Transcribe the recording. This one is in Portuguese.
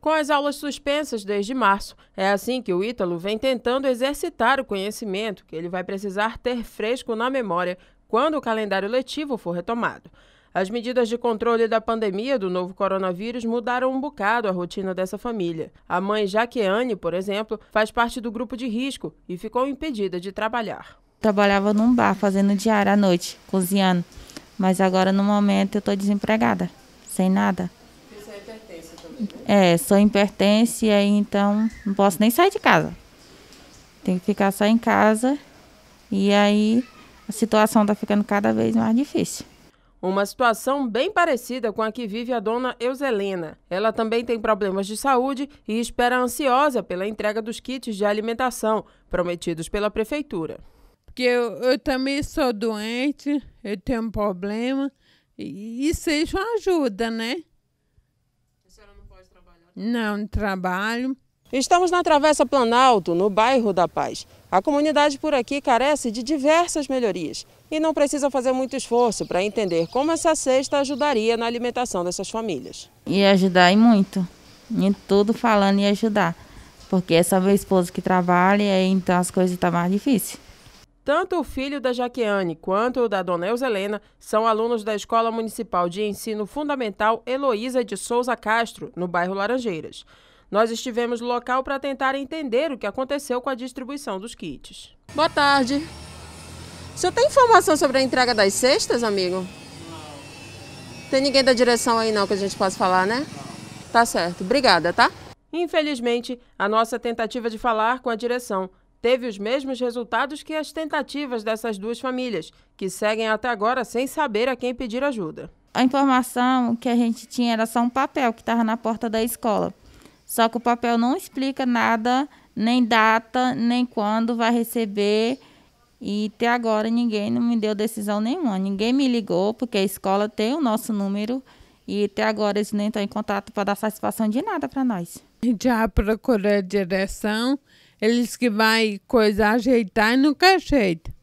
com as aulas suspensas desde março. É assim que o Ítalo vem tentando exercitar o conhecimento que ele vai precisar ter fresco na memória quando o calendário letivo for retomado. As medidas de controle da pandemia do novo coronavírus mudaram um bocado a rotina dessa família. A mãe Jaqueane, por exemplo, faz parte do grupo de risco e ficou impedida de trabalhar. Trabalhava num bar fazendo diário à noite, cozinhando, mas agora no momento eu estou desempregada, sem nada. É, sou hipertensa e aí então não posso nem sair de casa. Tenho que ficar só em casa e aí a situação está ficando cada vez mais difícil. Uma situação bem parecida com a que vive a dona Euselena. Ela também tem problemas de saúde e espera ansiosa pela entrega dos kits de alimentação prometidos pela prefeitura. Porque eu, eu também sou doente, eu tenho um problema e, e seja é uma ajuda, né? Não, trabalho. Estamos na Travessa Planalto, no bairro da Paz. A comunidade por aqui carece de diversas melhorias e não precisa fazer muito esforço para entender como essa cesta ajudaria na alimentação dessas famílias. E ajudar e muito, em tudo falando e ajudar, porque essa só meu esposa que trabalha, então as coisas estão tá mais difíceis. Tanto o filho da Jaqueane quanto o da Dona Helena são alunos da Escola Municipal de Ensino Fundamental Heloísa de Souza Castro, no bairro Laranjeiras. Nós estivemos no local para tentar entender o que aconteceu com a distribuição dos kits. Boa tarde. O senhor tem informação sobre a entrega das cestas, amigo? Não. Tem ninguém da direção aí não que a gente possa falar, né? Não. Tá certo. Obrigada, tá? Infelizmente, a nossa tentativa de falar com a direção teve os mesmos resultados que as tentativas dessas duas famílias, que seguem até agora sem saber a quem pedir ajuda. A informação que a gente tinha era só um papel que estava na porta da escola. Só que o papel não explica nada, nem data, nem quando vai receber. E até agora ninguém não me deu decisão nenhuma. Ninguém me ligou, porque a escola tem o nosso número. E até agora eles nem estão em contato para dar satisfação de nada para nós. Já procurou a direção ele que vai coisar, ajeitar e nunca ajeita.